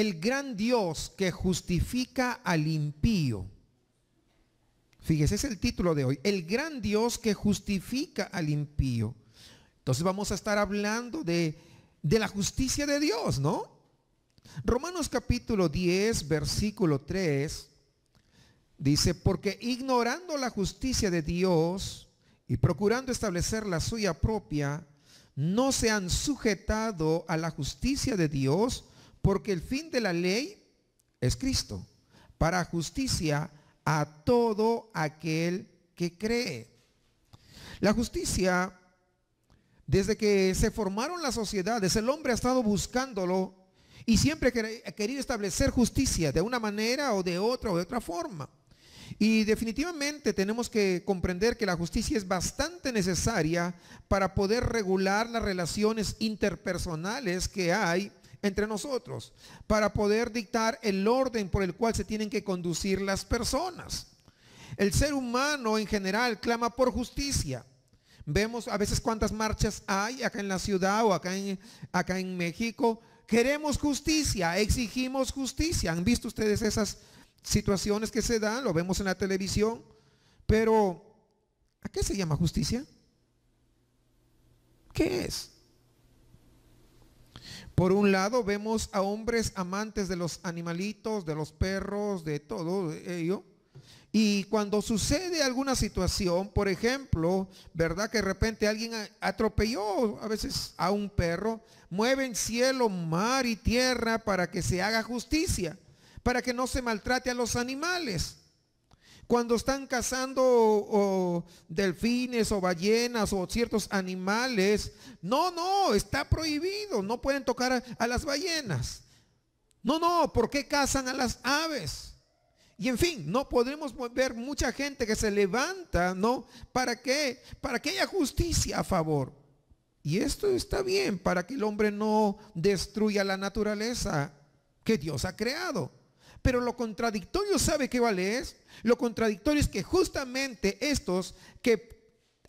el gran Dios que justifica al impío. Fíjese, es el título de hoy. El gran Dios que justifica al impío. Entonces vamos a estar hablando de, de la justicia de Dios, ¿no? Romanos capítulo 10, versículo 3, dice, porque ignorando la justicia de Dios y procurando establecer la suya propia, no se han sujetado a la justicia de Dios, porque el fin de la ley es Cristo, para justicia a todo aquel que cree. La justicia, desde que se formaron las sociedades, el hombre ha estado buscándolo y siempre ha querido establecer justicia de una manera o de otra o de otra forma. Y definitivamente tenemos que comprender que la justicia es bastante necesaria para poder regular las relaciones interpersonales que hay entre nosotros para poder dictar el orden por el cual se tienen que conducir las personas. El ser humano en general clama por justicia. Vemos a veces cuántas marchas hay acá en la ciudad o acá en, acá en México. Queremos justicia, exigimos justicia. ¿Han visto ustedes esas situaciones que se dan? Lo vemos en la televisión. Pero, ¿a qué se llama justicia? ¿Qué es? Por un lado vemos a hombres amantes de los animalitos, de los perros, de todo ello. Y cuando sucede alguna situación, por ejemplo, ¿verdad? Que de repente alguien atropelló a veces a un perro, mueven cielo, mar y tierra para que se haga justicia, para que no se maltrate a los animales. Cuando están cazando o, delfines o ballenas o ciertos animales, no, no, está prohibido, no pueden tocar a, las ballenas. No, no, ¿por qué cazan a las aves? Y en fin, no podremos ver mucha gente que se levanta, ¿no? ¿Para qué? Para que haya justicia a favor. Y esto está bien para que el hombre no destruya la naturaleza que Dios ha creado. Pero lo contradictorio, ¿sabe qué vale es? Lo contradictorio es que justamente estos que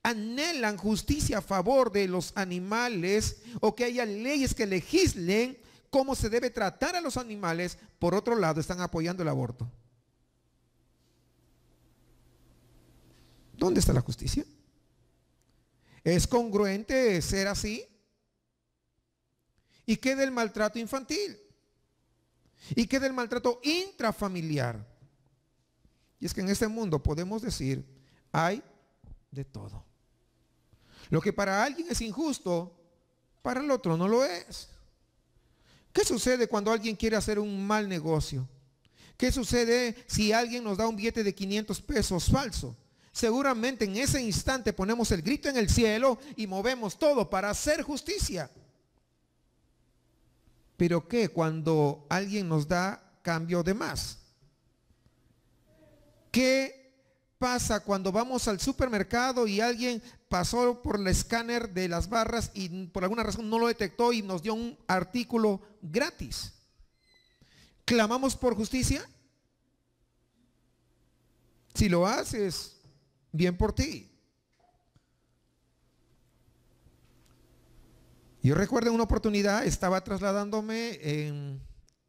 anhelan justicia a favor de los animales o que haya leyes que legislen cómo se debe tratar a los animales, por otro lado están apoyando el aborto. ¿Dónde está la justicia? ¿Es congruente ser así? ¿Y qué del maltrato infantil? y que del maltrato intrafamiliar. Y es que en este mundo podemos decir, hay de todo. Lo que para alguien es injusto, para el otro no lo es. ¿Qué sucede cuando alguien quiere hacer un mal negocio? ¿Qué sucede si alguien nos da un billete de 500 pesos falso? Seguramente en ese instante ponemos el grito en el cielo y movemos todo para hacer justicia pero ¿qué? Cuando alguien nos da cambio de más. ¿Qué pasa cuando vamos al supermercado y alguien pasó por el escáner de las barras y por alguna razón no lo detectó y nos dio un artículo gratis? ¿Clamamos por justicia? Si lo haces, bien por ti. Yo recuerdo una oportunidad, estaba trasladándome en,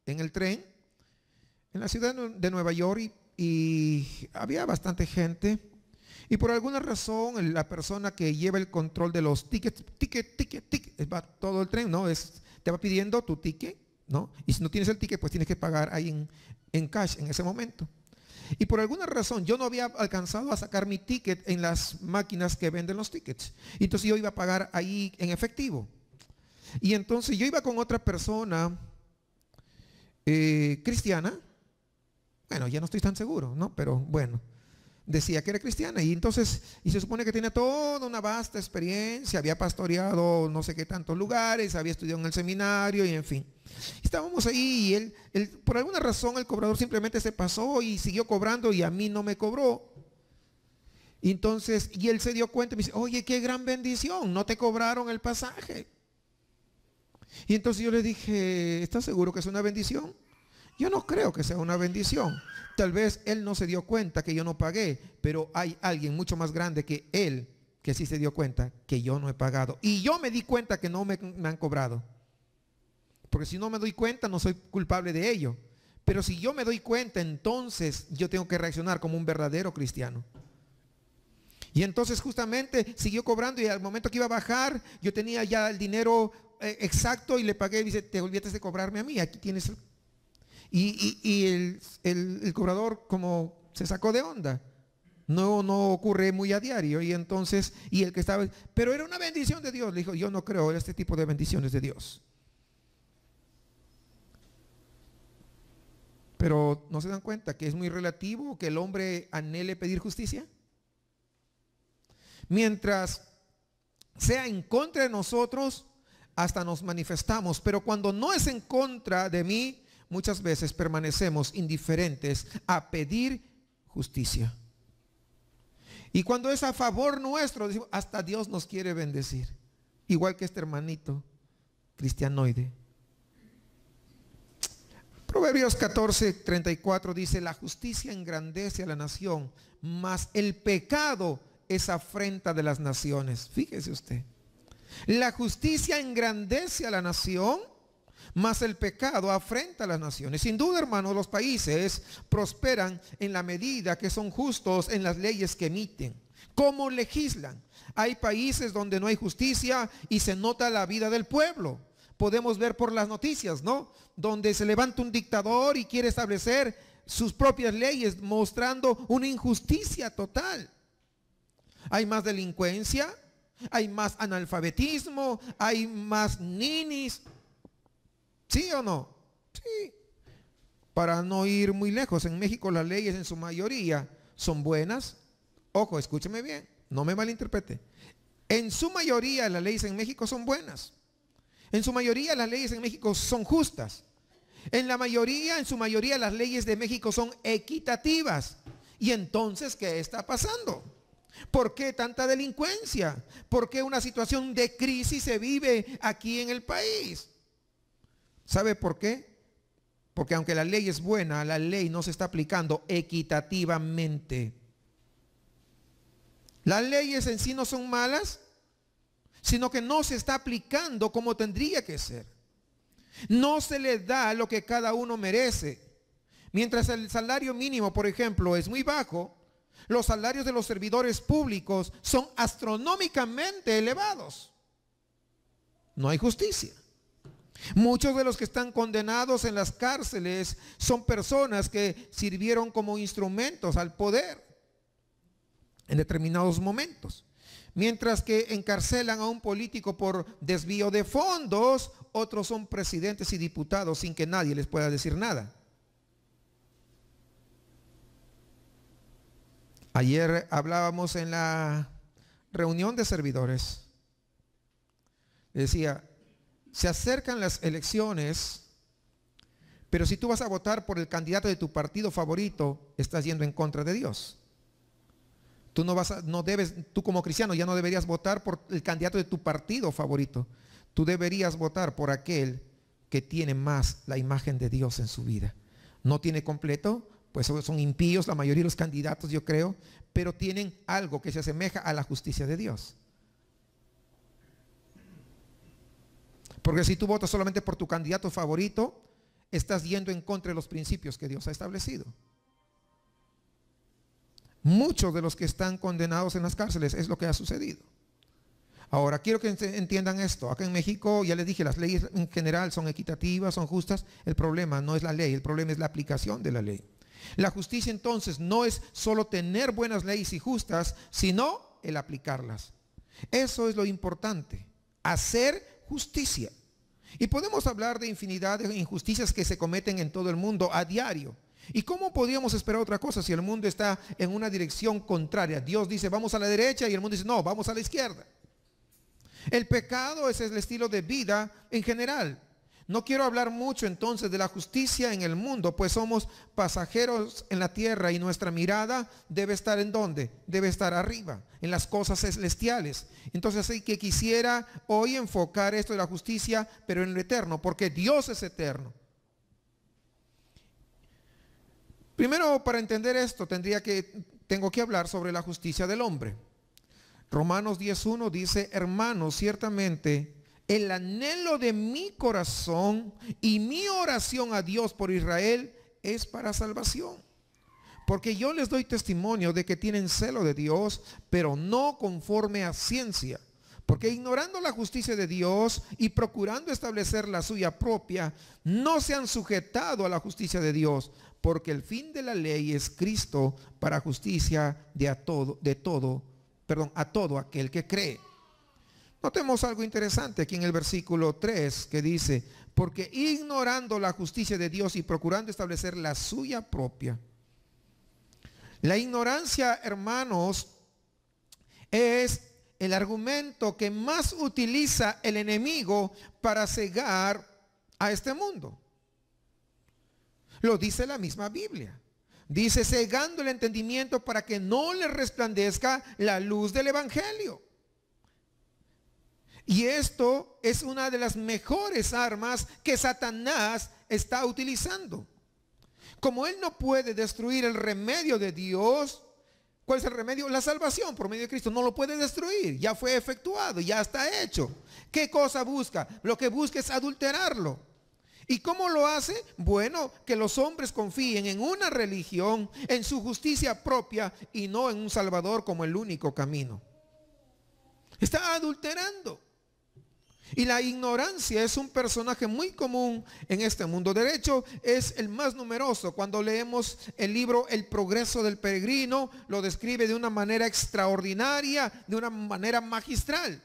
el tren en la ciudad de Nueva York y, había bastante gente. Y por alguna razón, la persona que lleva el control de los tickets, ticket, ticket, ticket, va todo el tren, ¿no? Es, te va pidiendo tu ticket, ¿no? Y si no tienes el ticket, pues tienes que pagar ahí en, en cash en ese momento. Y por alguna razón yo no había alcanzado a sacar mi ticket en las máquinas que venden los tickets. Entonces yo iba a pagar ahí en efectivo. Y entonces yo iba con otra persona eh, cristiana, bueno, ya no estoy tan seguro, ¿no? Pero bueno, decía que era cristiana y entonces, y se supone que tenía toda una vasta experiencia, había pastoreado no sé qué tantos lugares, había estudiado en el seminario y en fin. Estábamos ahí y él, por alguna razón el cobrador simplemente se pasó y siguió cobrando y a mí no me cobró. Entonces, y él se dio cuenta y me dice, oye, qué gran bendición, no te cobraron el pasaje. Y entonces yo le dije, ¿estás seguro que es una bendición? Yo no creo que sea una bendición. Tal vez él no se dio cuenta que yo no pagué, pero hay alguien mucho más grande que él que sí se dio cuenta que yo no he pagado. Y yo me di cuenta que no me, han cobrado. Porque si no me doy cuenta, no soy culpable de ello. Pero si yo me doy cuenta, entonces yo tengo que reaccionar como un verdadero cristiano. Y entonces justamente siguió cobrando y al momento que iba a bajar, yo tenía ya el dinero eh, exacto y le pagué. Y dice, te olvidaste de cobrarme a mí, aquí tienes. Y, el, cobrador como se sacó de onda. No, no ocurre muy a diario. Y entonces, y el que estaba, pero era una bendición de Dios. Le dijo, yo no creo en este tipo de bendiciones de Dios. Pero no se dan cuenta que es muy relativo que el hombre anhele pedir justicia. Mientras sea en contra de nosotros, hasta nos manifestamos, pero cuando no es en contra de mí, muchas veces permanecemos indiferentes a pedir justicia. Y cuando es a favor nuestro, hasta Dios nos quiere bendecir, igual que este hermanito cristianoide. Proverbios 14, 34 dice, la justicia engrandece a la nación, mas el pecado es afrenta de las naciones. Fíjese usted. La justicia engrandece a la nación, mas el pecado afrenta a las naciones. Sin duda, hermanos, los países prosperan en la medida que son justos en las leyes que emiten. ¿Cómo legislan? Hay países donde no hay justicia y se nota la vida del pueblo. Podemos ver por las noticias, ¿no? Donde se levanta un dictador y quiere establecer sus propias leyes, mostrando una injusticia total. Hay más delincuencia, hay más analfabetismo, hay más ninis. ¿Sí o no? Sí. Para no ir muy lejos, en México las leyes en su mayoría son buenas. Ojo, escúcheme bien, no me malinterprete. En su mayoría las leyes en México son buenas. En su mayoría las leyes en México son justas. En la mayoría, en su mayoría las leyes de México son equitativas. ¿Y entonces qué está pasando? ¿Por qué tanta delincuencia? ¿Por qué una situación de crisis se vive aquí en el país? ¿Sabe por qué? Porque aunque la ley es buena, la ley no se está aplicando equitativamente. Las leyes en sí no son malas, sino que no se está aplicando como tendría que ser. No se le da lo que cada uno merece. Mientras el salario mínimo, por ejemplo, es muy bajo, los salarios de los servidores públicos son astronómicamente elevados. No hay justicia. Muchos de los que están condenados en las cárceles son personas que sirvieron como instrumentos al poder en determinados momentos. Mientras que encarcelan a un político por desvío de fondos, otros son presidentes y diputados sin que nadie les pueda decir nada. Ayer hablábamos en la reunión de servidores. Decía, se acercan las elecciones, pero si tú vas a votar por el candidato de tu partido favorito, estás yendo en contra de Dios. Tú no vas no debes, tú como cristiano ya no deberías votar por el candidato de tu partido favorito. Tú deberías votar por aquel que tiene más la imagen de Dios en su vida. ¿No tiene completo? pues son impíos la mayoría de los candidatos, yo creo, pero tienen algo que se asemeja a la justicia de Dios. Porque si tú votas solamente por tu candidato favorito, estás yendo en contra de los principios que Dios ha establecido. Muchos de los que están condenados en las cárceles es lo que ha sucedido. Ahora, quiero que entiendan esto. Acá en México, ya les dije, las leyes en general son equitativas, son justas. El problema no es la ley, el problema es la aplicación de la ley. La justicia entonces no es solo tener buenas leyes y justas, sino el aplicarlas. Eso es lo importante, hacer justicia. Y podemos hablar de infinidad de injusticias que se cometen en todo el mundo a diario. ¿Y cómo podríamos esperar otra cosa si el mundo está en una dirección contraria? Dios dice, vamos a la derecha y el mundo dice, no, vamos a la izquierda. El pecado es el estilo de vida en general. No quiero hablar mucho entonces de la justicia en el mundo, pues somos pasajeros en la tierra y nuestra mirada debe estar en donde? Debe estar arriba, en las cosas celestiales. Entonces sí que quisiera hoy enfocar esto de la justicia, pero en lo eterno, porque Dios es eterno. Primero, para entender esto, tendría que, tengo que hablar sobre la justicia del hombre. Romanos 10.1 dice, hermanos, ciertamente el anhelo de mi corazón y mi oración a Dios por Israel es para salvación. Porque yo les doy testimonio de que tienen celo de Dios, pero no conforme a ciencia. Porque ignorando la justicia de Dios y procurando establecer la suya propia, no se han sujetado a la justicia de Dios. Porque el fin de la ley es Cristo para justicia de, a todo, de todo, perdón, a todo aquel que cree. Notemos algo interesante aquí en el versículo 3 que dice, porque ignorando la justicia de Dios y procurando establecer la suya propia. La ignorancia, hermanos, es el argumento que más utiliza el enemigo para cegar a este mundo. Lo dice la misma Biblia. Dice, cegando el entendimiento para que no le resplandezca la luz del Evangelio. Y esto es una de las mejores armas que Satanás está utilizando. Como él no puede destruir el remedio de Dios, ¿cuál es el remedio? La salvación por medio de Cristo. No lo puede destruir. Ya fue efectuado, ya está hecho. ¿Qué cosa busca? Lo que busca es adulterarlo. ¿Y cómo lo hace? Bueno, que los hombres confíen en una religión, en su justicia propia y no en un Salvador como el único camino. Está adulterando. Y la ignorancia es un personaje muy común en este mundo. derecho es el más numeroso. Cuando leemos el libro El progreso del peregrino, lo describe de una manera extraordinaria, de una manera magistral.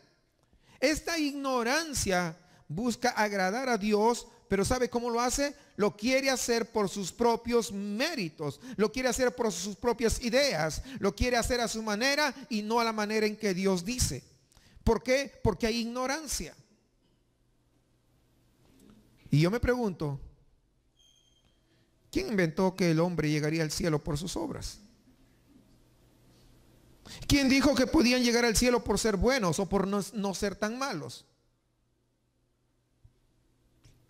Esta ignorancia busca agradar a Dios, pero ¿sabe cómo lo hace? Lo quiere hacer por sus propios méritos, lo quiere hacer por sus propias ideas, lo quiere hacer a su manera y no a la manera en que Dios dice. ¿Por qué? Porque hay ignorancia. Y yo me pregunto, ¿quién inventó que el hombre llegaría al cielo por sus obras? ¿Quién dijo que podían llegar al cielo por ser buenos o por no, ser tan malos?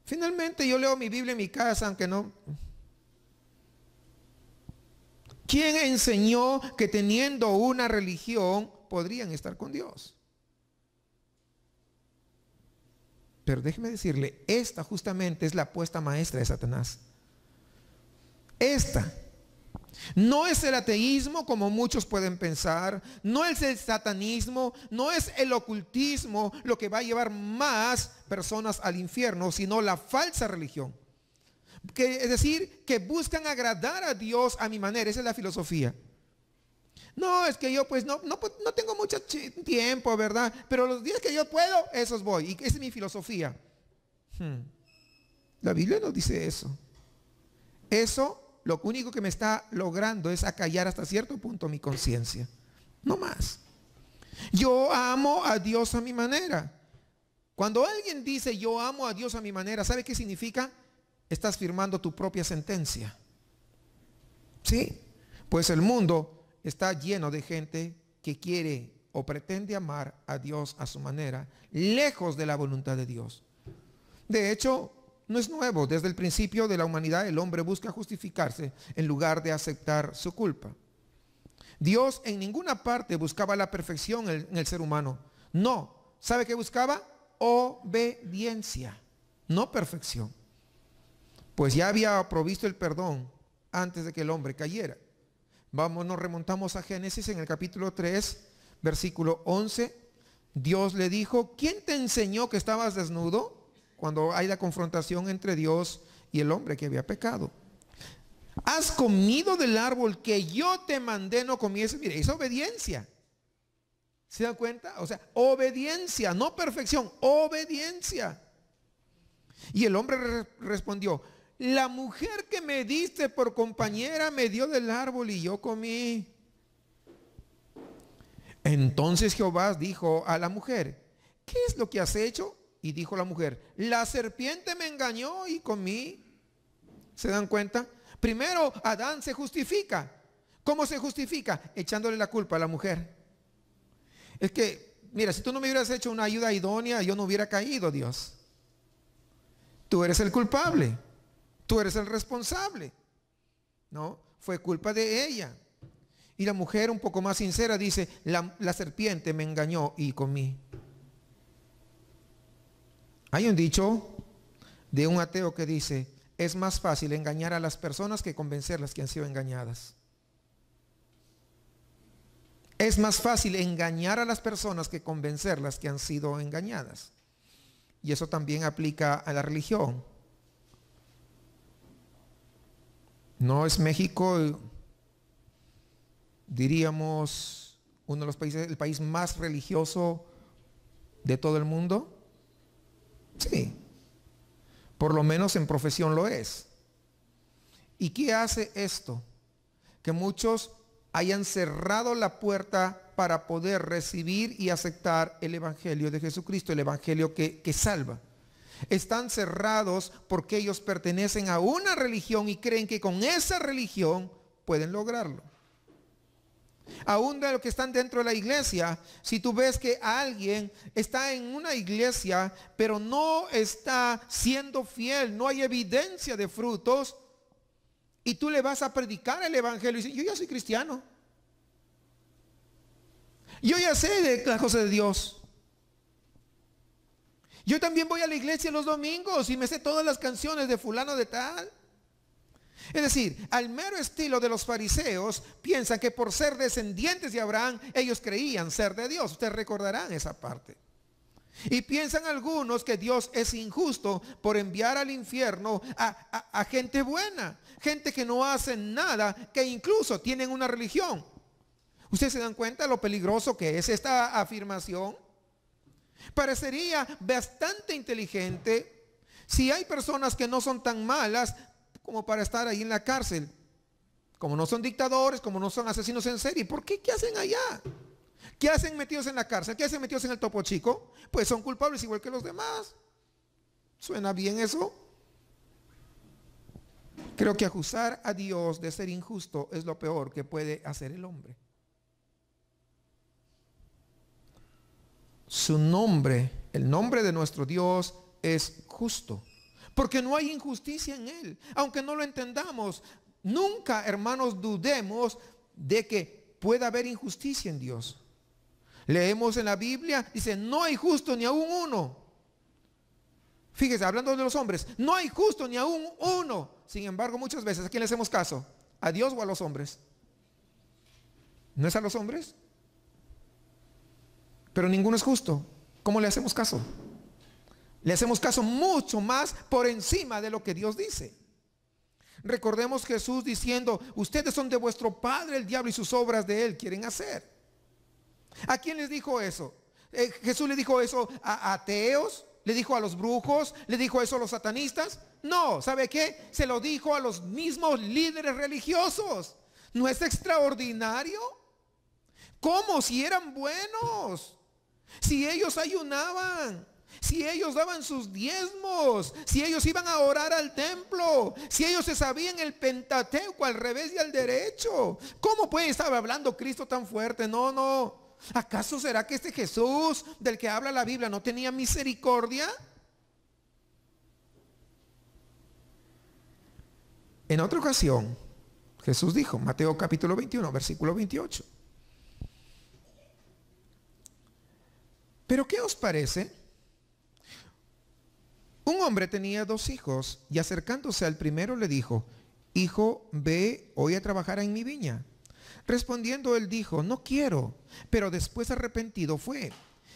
Finalmente yo leo mi Biblia en mi casa, aunque no... ¿Quién enseñó que teniendo una religión podrían estar con Dios? Pero déjeme decirle, esta justamente es la apuesta maestra de Satanás. Esta. No es el ateísmo como muchos pueden pensar, no es el satanismo, no es el ocultismo lo que va a llevar más personas al infierno, sino la falsa religión. Que, es decir, que buscan agradar a Dios a mi manera, esa es la filosofía no, es que yo pues no, no, pues, no tengo mucho tiempo, ¿verdad? Pero los días que yo puedo, esos voy. Y esa es mi filosofía. Hmm. La Biblia no dice eso. Eso lo único que me está logrando es acallar hasta cierto punto mi conciencia. No más. Yo amo a Dios a mi manera. Cuando alguien dice yo amo a Dios a mi manera, ¿sabe qué significa? Estás firmando tu propia sentencia. ¿Sí? Pues el mundo está lleno de gente que quiere o pretende amar a Dios a su manera, lejos de la voluntad de Dios. De hecho, no es nuevo. Desde el principio de la humanidad el hombre busca justificarse en lugar de aceptar su culpa. Dios en ninguna parte buscaba la perfección en el ser humano. No. ¿Sabe qué buscaba? Obediencia, no perfección. Pues ya había provisto el perdón antes de que el hombre cayera. Vamos, nos remontamos a Génesis en el capítulo 3, versículo 11. Dios le dijo, ¿quién te enseñó que estabas desnudo? Cuando hay la confrontación entre Dios y el hombre que había pecado. Has comido del árbol que yo te mandé no comiese. Mire, es obediencia. ¿Se dan cuenta? O sea, obediencia, no perfección, obediencia. Y el hombre respondió, la mujer que me diste por compañera me dio del árbol y yo comí. Entonces Jehová dijo a la mujer, ¿qué es lo que has hecho? Y dijo la mujer, la serpiente me engañó y comí. ¿Se dan cuenta? Primero, Adán se justifica. ¿Cómo se justifica? Echándole la culpa a la mujer. Es que, mira, si tú no me hubieras hecho una ayuda idónea, yo no hubiera caído, Dios. Tú eres el culpable. Tú eres el responsable. ¿No? Fue culpa de ella. Y la mujer un poco más sincera dice, la, la serpiente me engañó y comí. Hay un dicho de un ateo que dice, es más fácil engañar a las personas que convencerlas que han sido engañadas. Es más fácil engañar a las personas que convencerlas que han sido engañadas. Y eso también aplica a la religión. No es México, diríamos, uno de los países, el país más religioso de todo el mundo. Sí, por lo menos en profesión lo es. ¿Y qué hace esto? Que muchos hayan cerrado la puerta para poder recibir y aceptar el Evangelio de Jesucristo, el Evangelio que, que salva. Están cerrados porque ellos pertenecen a una religión y creen que con esa religión pueden lograrlo. Aún de los que están dentro de la iglesia, si tú ves que alguien está en una iglesia, pero no está siendo fiel, no hay evidencia de frutos, y tú le vas a predicar el evangelio y dices, yo ya soy cristiano. Yo ya sé de la cosa de Dios. Yo también voy a la iglesia los domingos y me sé todas las canciones de fulano de tal. Es decir, al mero estilo de los fariseos, piensan que por ser descendientes de Abraham, ellos creían ser de Dios. Ustedes recordarán esa parte. Y piensan algunos que Dios es injusto por enviar al infierno a, gente buena, gente que no hace nada, que incluso tienen una religión. ¿Ustedes se dan cuenta lo peligroso que es esta afirmación? Parecería bastante inteligente si hay personas que no son tan malas como para estar ahí en la cárcel. Como no son dictadores, como no son asesinos en serie. ¿Por qué? ¿Qué hacen allá? ¿Qué hacen metidos en la cárcel? ¿Qué hacen metidos en el topo chico? Pues son culpables igual que los demás. ¿Suena bien eso? Creo que acusar a Dios de ser injusto es lo peor que puede hacer el hombre. su nombre, el nombre de nuestro Dios es justo. Porque no hay injusticia en Él. Aunque no lo entendamos, nunca, hermanos, dudemos de que pueda haber injusticia en Dios. Leemos en la Biblia, dice, no hay justo ni aún uno. Fíjese, hablando de los hombres, no hay justo ni aún uno. Sin embargo, muchas veces, ¿a quién le hacemos caso? ¿A Dios o a los hombres? ¿No es a los hombres? pero ninguno es justo. ¿Cómo le hacemos caso? Le hacemos caso mucho más por encima de lo que Dios dice. Recordemos Jesús diciendo, ustedes son de vuestro Padre el diablo y sus obras de él quieren hacer. ¿A quién les dijo eso? Eh, Jesús le dijo eso a ateos, le dijo a los brujos, le dijo eso a los satanistas. No, ¿sabe qué? Se lo dijo a los mismos líderes religiosos. ¿No es extraordinario? ¿Cómo si eran buenos? Si ellos ayunaban, si ellos daban sus diezmos, si ellos iban a orar al templo, si ellos se sabían el Pentateuco al revés y al derecho, ¿cómo puede estar hablando Cristo tan fuerte? No, no. ¿Acaso será que este Jesús del que habla la Biblia no tenía misericordia? En otra ocasión, Jesús dijo, Mateo capítulo 21, versículo 28. Pero ¿qué os parece? Un hombre tenía dos hijos y acercándose al primero le dijo, Hijo, ve hoy a trabajar en mi viña. Respondiendo él dijo, No quiero, pero después arrepentido fue.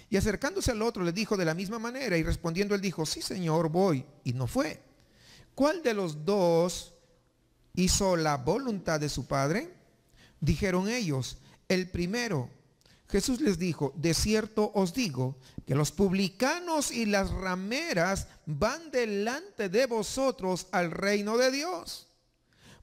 Y acercándose al otro le dijo de la misma manera y respondiendo él dijo, Sí, señor, voy, y no fue. ¿Cuál de los dos hizo la voluntad de su padre? Dijeron ellos, el primero. Jesús les dijo, de cierto os digo que los publicanos y las rameras van delante de vosotros al reino de Dios.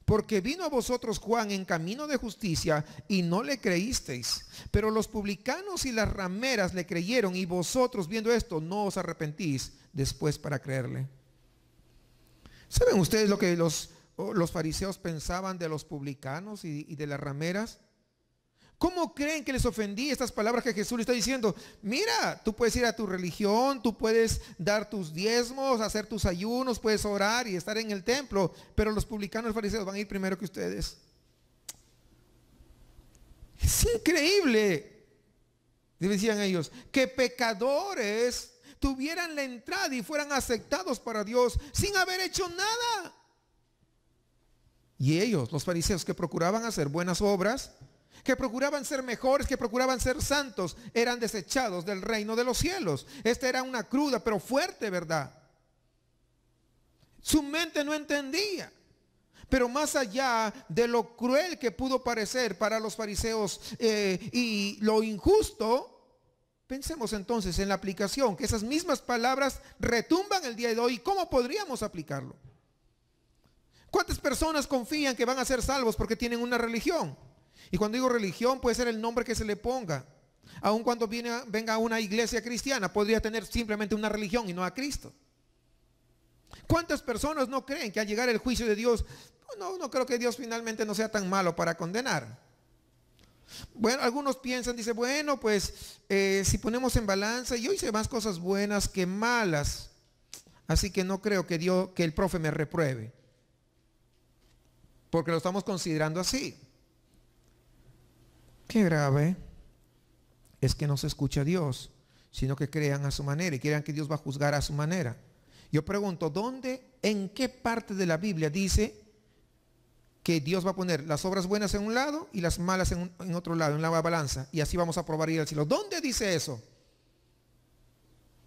Porque vino a vosotros Juan en camino de justicia y no le creísteis. Pero los publicanos y las rameras le creyeron y vosotros viendo esto no os arrepentís después para creerle. ¿Saben ustedes lo que los, los fariseos pensaban de los publicanos y, y de las rameras? ¿Cómo creen que les ofendí estas palabras que Jesús le está diciendo? Mira, tú puedes ir a tu religión, tú puedes dar tus diezmos, hacer tus ayunos, puedes orar y estar en el templo, pero los publicanos y fariseos van a ir primero que ustedes. Es increíble, decían ellos, que pecadores tuvieran la entrada y fueran aceptados para Dios sin haber hecho nada. Y ellos, los fariseos que procuraban hacer buenas obras, que procuraban ser mejores, que procuraban ser santos, eran desechados del reino de los cielos. Esta era una cruda pero fuerte verdad. Su mente no entendía. Pero más allá de lo cruel que pudo parecer para los fariseos eh, y lo injusto, pensemos entonces en la aplicación, que esas mismas palabras retumban el día de hoy. ¿Cómo podríamos aplicarlo? ¿Cuántas personas confían que van a ser salvos porque tienen una religión? Y cuando digo religión, puede ser el nombre que se le ponga. Aun cuando viene, venga una iglesia cristiana, podría tener simplemente una religión y no a Cristo. ¿Cuántas personas no creen que al llegar el juicio de Dios, no, no creo que Dios finalmente no sea tan malo para condenar? Bueno, algunos piensan, dice, bueno, pues eh, si ponemos en balanza, yo hice más cosas buenas que malas, así que no creo que Dios, que el profe me repruebe, porque lo estamos considerando así. Qué grave es que no se escucha a Dios, sino que crean a su manera y crean que Dios va a juzgar a su manera. Yo pregunto, ¿dónde, en qué parte de la Biblia dice que Dios va a poner las obras buenas en un lado y las malas en, otro lado, en la balanza? Y así vamos a probar ir al cielo. ¿Dónde dice eso?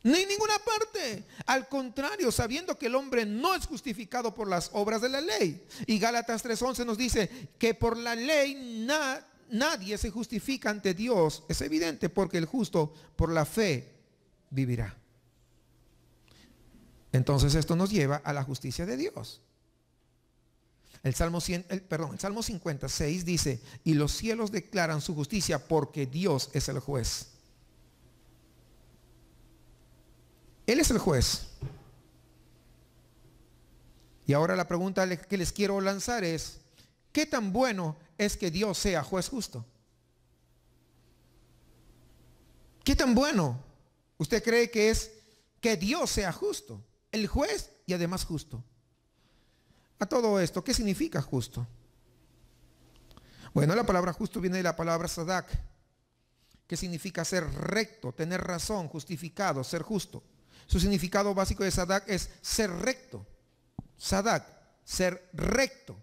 Ni en ninguna parte. Al contrario, sabiendo que el hombre no es justificado por las obras de la ley. Y Gálatas 3.11 nos dice que por la ley nada nadie se justifica ante Dios. Es evidente porque el justo por la fe vivirá. Entonces esto nos lleva a la justicia de Dios. El Salmo, 100, perdón, Salmo 56 dice, y los cielos declaran su justicia porque Dios es el juez. Él es el juez. Y ahora la pregunta que les quiero lanzar es, ¿Qué tan bueno es que Dios sea juez justo? ¿Qué tan bueno usted cree que es que Dios sea justo? El juez y además justo. A todo esto, ¿qué significa justo? Bueno, la palabra justo viene de la palabra sadak, que significa ser recto, tener razón, justificado, ser justo. Su significado básico de sadak es ser recto. Sadak, ser recto.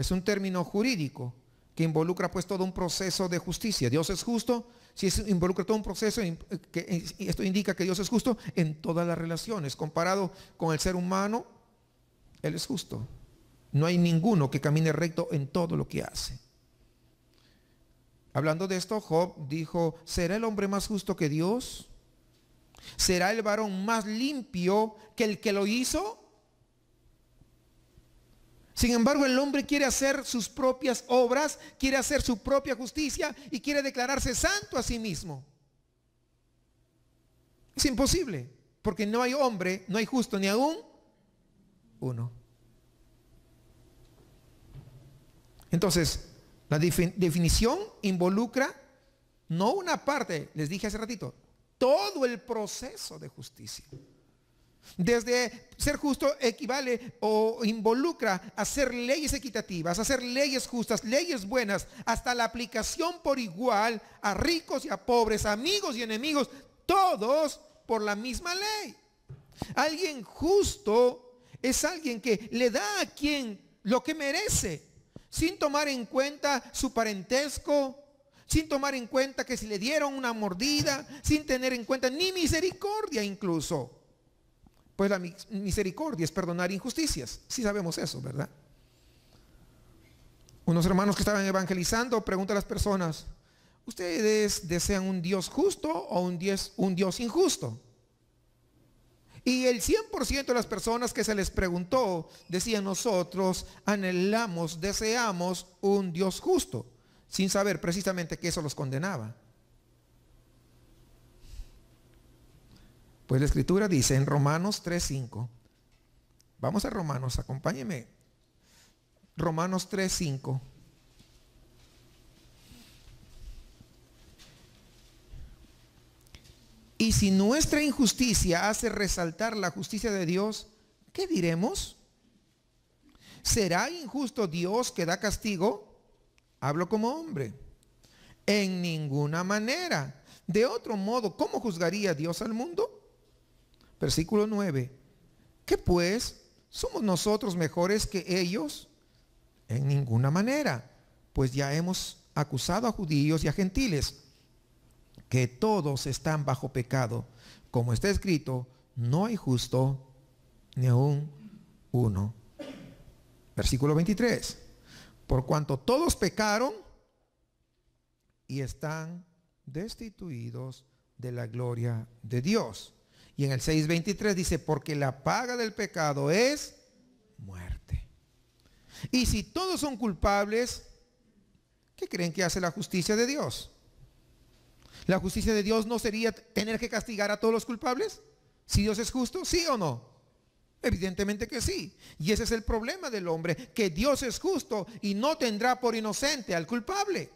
Es un término jurídico que involucra pues todo un proceso de justicia. Dios es justo, si involucra todo un proceso, eh, que eh, esto indica que Dios es justo en todas las relaciones. Comparado con el ser humano, Él es justo. No hay ninguno que camine recto en todo lo que hace. Hablando de esto, Job dijo, ¿será el hombre más justo que Dios? ¿Será el varón más limpio que el que lo hizo? Sin embargo, el hombre quiere hacer sus propias obras, quiere hacer su propia justicia y quiere declararse santo a sí mismo. Es imposible, porque no hay hombre, no hay justo ni aún uno. Entonces, la definición involucra no una parte, les dije hace ratito, todo el proceso de justicia. Desde ser justo equivale o involucra hacer leyes equitativas, hacer leyes justas, leyes buenas, hasta la aplicación por igual a ricos y a pobres, amigos y enemigos, todos por la misma ley. Alguien justo es alguien que le da a quien lo que merece, sin tomar en cuenta su parentesco, sin tomar en cuenta que si le dieron una mordida, sin tener en cuenta ni misericordia incluso. Pues la misericordia es perdonar injusticias. Sí sabemos eso, ¿verdad? Unos hermanos que estaban evangelizando preguntan a las personas, ¿ustedes desean un Dios justo o un Dios, un Dios injusto? Y el 100% de las personas que se les preguntó decían, nosotros anhelamos, deseamos un Dios justo, sin saber precisamente que eso los condenaba. Pues la escritura dice en Romanos 3.5, vamos a Romanos, acompáñeme. Romanos 3.5. Y si nuestra injusticia hace resaltar la justicia de Dios, ¿qué diremos? ¿Será injusto Dios que da castigo? Hablo como hombre. En ninguna manera. De otro modo, ¿cómo juzgaría Dios al mundo? Versículo 9. ¿Qué pues? ¿Somos nosotros mejores que ellos? En ninguna manera, pues ya hemos acusado a judíos y a gentiles, que todos están bajo pecado. Como está escrito, no hay justo ni aún uno. Versículo 23. Por cuanto todos pecaron y están destituidos de la gloria de Dios y en el 6.23 dice, porque la paga del pecado es muerte. Y si todos son culpables, ¿qué creen que hace la justicia de Dios? ¿La justicia de Dios no sería tener que castigar a todos los culpables? Si Dios es justo, sí o no. Evidentemente que sí. Y ese es el problema del hombre, que Dios es justo y no tendrá por inocente al culpable.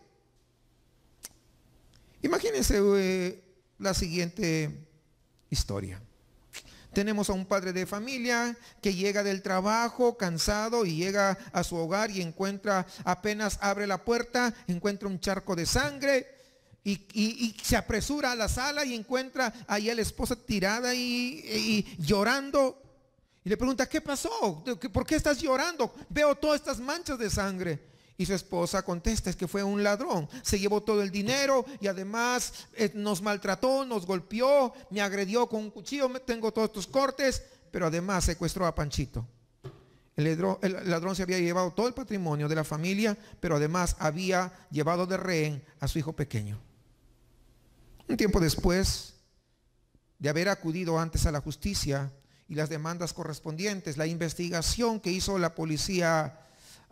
Imagínense eh, la siguiente historia. Tenemos a un padre de familia que llega del trabajo cansado y llega a su hogar y encuentra, apenas abre la puerta, encuentra un charco de sangre y, se apresura a la sala y encuentra ahí a la esposa tirada y, y llorando. Y le pregunta, ¿qué pasó? ¿Por qué estás llorando? Veo todas estas manchas de sangre. Y su esposa contesta, es que fue un ladrón, se llevó todo el dinero y además eh, nos maltrató, nos golpeó, me agredió con un cuchillo, tengo todos tus cortes, pero además secuestró a Panchito. El el ladrón, se había llevado todo el patrimonio de la familia, pero además había llevado de rehén a su hijo pequeño. Un tiempo después de haber acudido antes a la justicia y las demandas correspondientes, la investigación que hizo la policía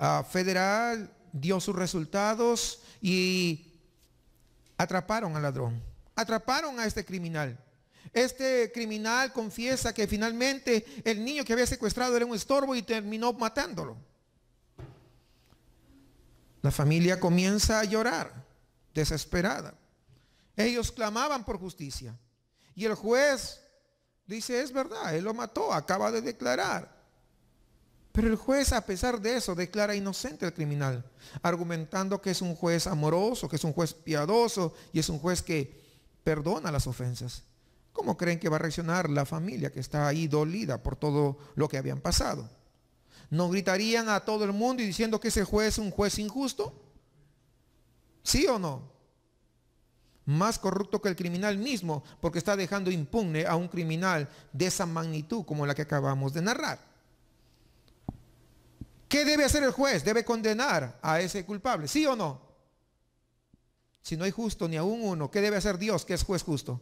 Ah, federal dio sus resultados y atraparon al ladrón, atraparon a este criminal. Este criminal confiesa que finalmente el niño que había secuestrado era un estorbo y terminó matándolo. La familia comienza a llorar, desesperada. Ellos clamaban por justicia. Y el juez dice, es verdad, él lo mató, acaba de declarar. Pero el juez, a pesar de eso, declara inocente al criminal, argumentando que es un juez amoroso, que es un juez piadoso y es un juez que perdona las ofensas. ¿Cómo creen que va a reaccionar la familia que está ahí dolida por todo lo que habían pasado? ¿No gritarían a todo el mundo y diciendo que ese juez es un juez injusto? ¿Sí o no? Más corrupto que el criminal mismo, porque está dejando impune a un criminal de esa magnitud como la que acabamos de narrar. ¿Qué debe hacer el juez? Debe condenar a ese culpable, ¿sí o no? Si no hay justo ni aún uno, ¿qué debe hacer Dios que es juez justo?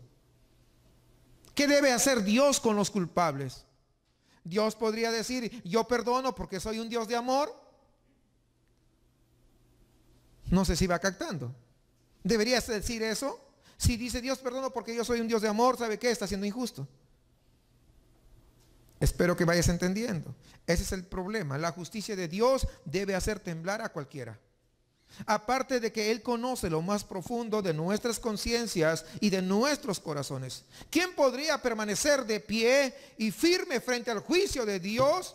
¿Qué debe hacer Dios con los culpables? Dios podría decir, yo perdono porque soy un Dios de amor. No sé si va captando. ¿Deberías decir eso? Si dice Dios perdono porque yo soy un Dios de amor, ¿sabe qué? Está siendo injusto. Espero que vayas entendiendo. Ese es el problema. La justicia de Dios debe hacer temblar a cualquiera. Aparte de que Él conoce lo más profundo de nuestras conciencias y de nuestros corazones. ¿Quién podría permanecer de pie y firme frente al juicio de Dios?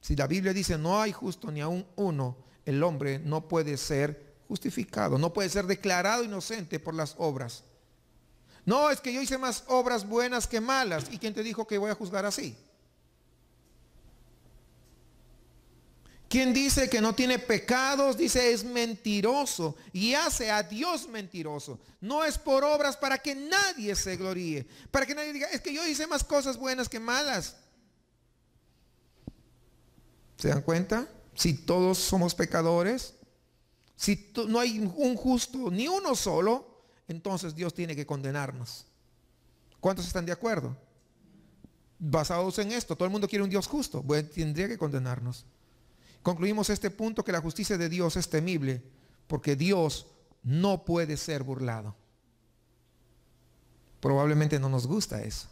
Si la Biblia dice no hay justo ni aún uno, el hombre no puede ser justificado, no puede ser declarado inocente por las obras. No, es que yo hice más obras buenas que malas. ¿Y quién te dijo que voy a juzgar así? Quien dice que no tiene pecados, dice es mentiroso y hace a Dios mentiroso. No es por obras para que nadie se gloríe, para que nadie diga, es que yo hice más cosas buenas que malas. ¿Se dan cuenta? Si todos somos pecadores, si no hay un justo, ni uno solo, entonces Dios tiene que condenarnos. ¿Cuántos están de acuerdo? Basados en esto, todo el mundo quiere un Dios justo, tendría que condenarnos. Concluimos este punto que la justicia de Dios es temible porque Dios no puede ser burlado. Probablemente no nos gusta eso.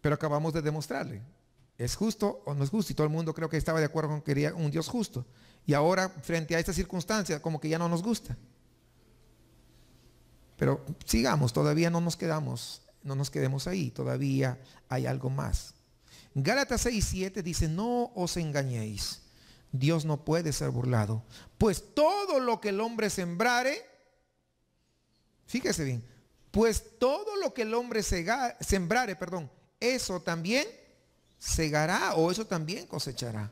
Pero acabamos de demostrarle. ¿Es justo o no es justo? Y todo el mundo creo que estaba de acuerdo con que quería un Dios justo. Y ahora, frente a esta circunstancia, como que ya no nos gusta. Pero sigamos, todavía no nos quedamos, no nos quedemos ahí, todavía hay algo más. Gálatas 6, 7 dice, no os engañéis, Dios no puede ser burlado, pues todo lo que el hombre sembrare, fíjese bien, pues todo lo que el hombre sembrare, perdón, eso también segará o eso también cosechará.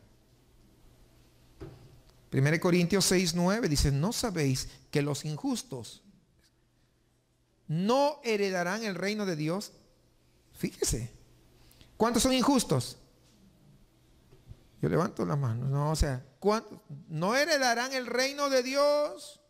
1 Corintios 6, 9 dice, no sabéis que los injustos, no heredarán el reino de Dios. Fíjese. ¿Cuántos son injustos? Yo levanto la mano. No, o sea, ¿cuántos? no heredarán el reino de Dios.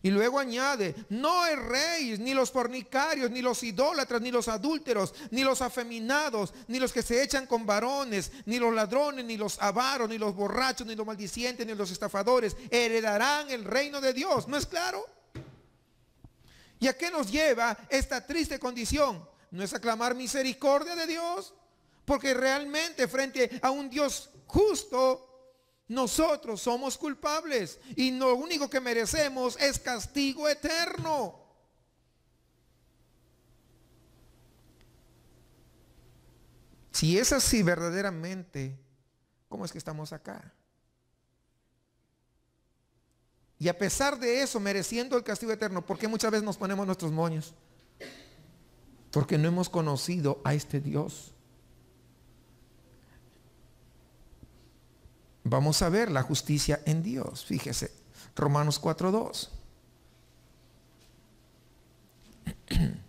Y luego añade, no rey ni los fornicarios, ni los idólatras, ni los adúlteros, ni los afeminados, ni los que se echan con varones, ni los ladrones, ni los avaros, ni los borrachos, ni los maldicientes, ni los estafadores, heredarán el reino de Dios. ¿No es claro? ¿Y a qué nos lleva esta triste condición? No es clamar misericordia de Dios, porque realmente frente a un Dios justo, nosotros somos culpables y lo único que merecemos es castigo eterno. Si es así verdaderamente, ¿cómo es que estamos acá? Y a pesar de eso, mereciendo el castigo eterno, ¿por qué muchas veces nos ponemos nuestros moños? Porque no hemos conocido a este Dios. Vamos a ver la justicia en Dios. Fíjese, Romanos 4.2.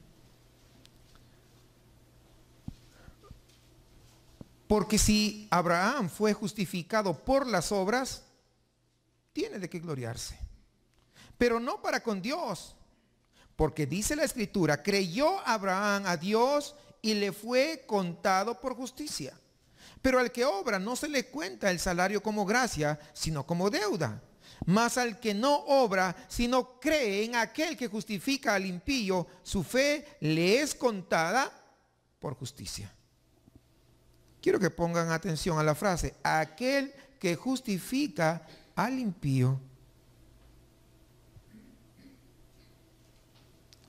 Porque si Abraham fue justificado por las obras, tiene de qué gloriarse. Pero no para con Dios. Porque dice la escritura, creyó Abraham a Dios y le fue contado por justicia. Pero al que obra no se le cuenta el salario como gracia, sino como deuda. Mas al que no obra, sino cree en aquel que justifica al impío, su fe le es contada por justicia. Quiero que pongan atención a la frase, aquel que justifica al impío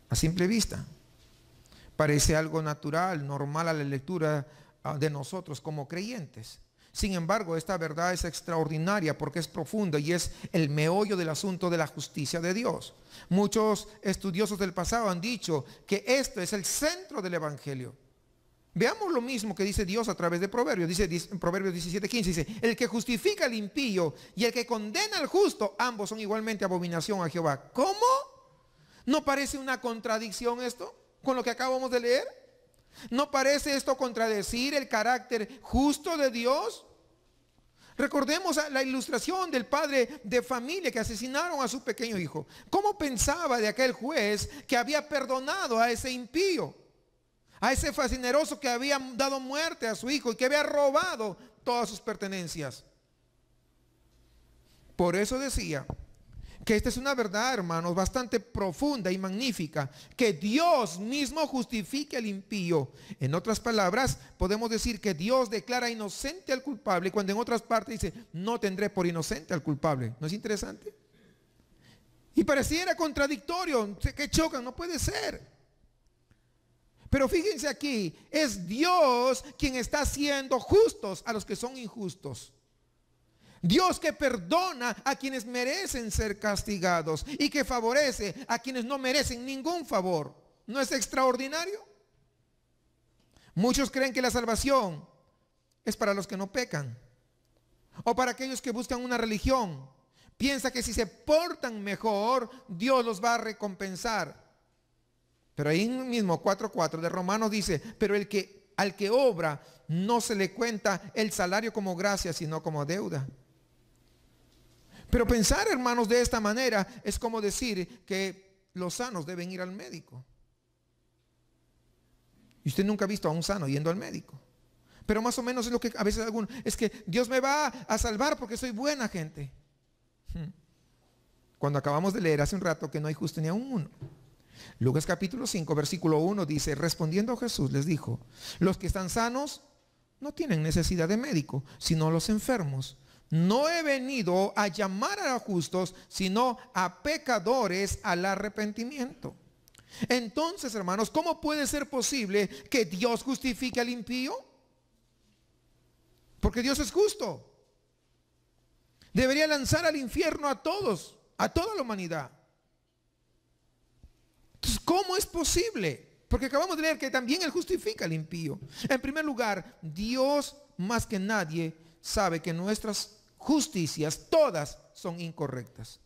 a simple vista. Parece algo natural, normal a la lectura ah, de nosotros como creyentes. Sin embargo, esta verdad es extraordinaria porque es profunda y es el meollo del asunto de la justicia de Dios. Muchos estudiosos del pasado han dicho que esto es el centro del Evangelio. Veamos lo mismo que dice Dios a través de Proverbios. Dice, Proverbios 17, 15, dice, el que justifica al impío y el que condena al justo, ambos son igualmente abominación a Jehová. ¿Cómo? ¿No parece una contradicción esto con lo que acabamos de leer? ¿No parece esto contradecir el carácter justo de Dios? Recordemos la ilustración del padre de familia que asesinaron a su pequeño hijo. ¿Cómo pensaba de aquel juez que había perdonado a ese impío? a ese fascineroso que había dado muerte a su hijo y que había robado todas sus pertenencias. Por eso decía que esta es una verdad, hermanos, bastante profunda y magnífica, que Dios mismo justifique al impío. En otras palabras, podemos decir que Dios declara inocente al culpable, cuando en otras partes dice, no tendré por inocente al culpable. ¿No es interesante? Y pareciera contradictorio, que chocan, no puede ser. Pero fíjense aquí, es Dios quien está haciendo justos a los que son injustos. Dios que perdona a quienes merecen ser castigados y que favorece a quienes no merecen ningún favor. ¿No es extraordinario? Muchos creen que la salvación es para los que no pecan o para aquellos que buscan una religión. Piensa que si se portan mejor, Dios los va a recompensar. Pero ahí mismo 4.4 de Romanos dice, pero el que, al que obra no se le cuenta el salario como gracia, sino como deuda. Pero pensar, hermanos, de esta manera es como decir que los sanos deben ir al médico. Y usted nunca ha visto a un sano yendo al médico. Pero más o menos es lo que a veces algunos, es que Dios me va a salvar porque soy buena gente. Hmm. Cuando acabamos de leer hace un rato que no hay justo ni uno. Lucas capítulo 5, versículo 1 dice, respondiendo Jesús les dijo, los que están sanos no tienen necesidad de médico, sino los enfermos. No he venido a llamar a justos, sino a pecadores al arrepentimiento. Entonces, hermanos, ¿cómo puede ser posible que Dios justifique al impío? Porque Dios es justo. Debería lanzar al infierno a todos, a toda la humanidad. ¿Cómo es posible? Porque acabamos de leer que también Él justifica al impío. En primer lugar, Dios más que nadie sabe que nuestras justicias todas son incorrectas.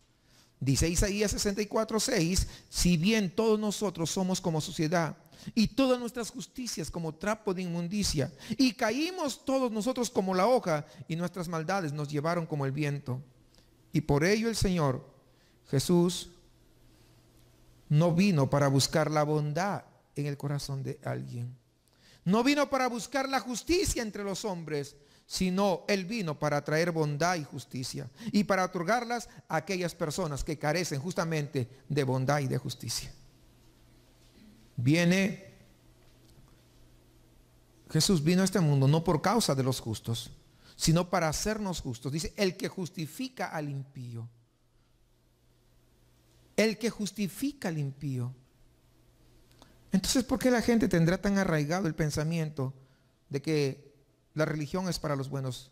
Dice Isaías 64.6 si bien todos nosotros somos como sociedad y todas nuestras justicias como trapo de inmundicia y caímos todos nosotros como la hoja y nuestras maldades nos llevaron como el viento. Y por ello el Señor Jesús no vino para buscar la bondad en el corazón de alguien. No vino para buscar la justicia entre los hombres, sino Él vino para traer bondad y justicia y para otorgarlas a aquellas personas que carecen justamente de bondad y de justicia. Viene, Jesús vino a este mundo no por causa de los justos, sino para hacernos justos. Dice, el que justifica al impío el que justifica al impío. Entonces, ¿por qué la gente tendrá tan arraigado el pensamiento de que la religión es para los buenos?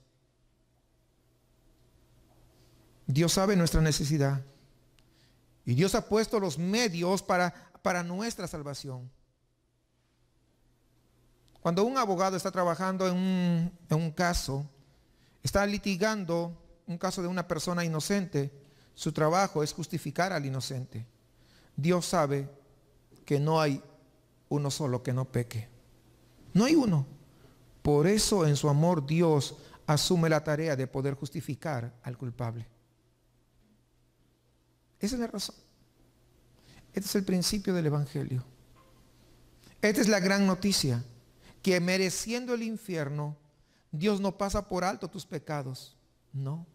Dios sabe nuestra necesidad y Dios ha puesto los medios para, para nuestra salvación. Cuando un abogado está trabajando en un caso, está litigando un caso de una persona inocente, su trabajo es justificar al inocente. Dios sabe que no hay uno solo que no peque. No hay uno. Por eso en su amor Dios asume la tarea de poder justificar al culpable. Esa es la razón. Este es el principio del Evangelio. Esta es la gran noticia, que mereciendo el infierno, Dios no pasa por alto tus pecados. No.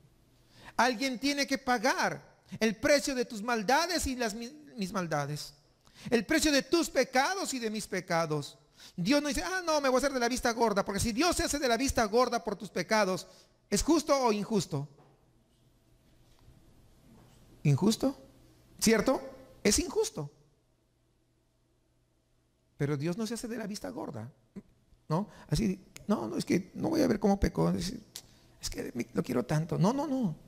Alguien tiene que pagar el precio de tus maldades y las, mis maldades. El precio de tus pecados y de mis pecados. Dios no dice, ah, no, me voy a hacer de la vista gorda. Porque si Dios se hace de la vista gorda por tus pecados, ¿es justo o injusto? Injusto. ¿Cierto? Es injusto. Pero Dios no se hace de la vista gorda. ¿No? Así, no, no, es que no voy a ver cómo pecó. Es, que lo quiero tanto. No, no, no.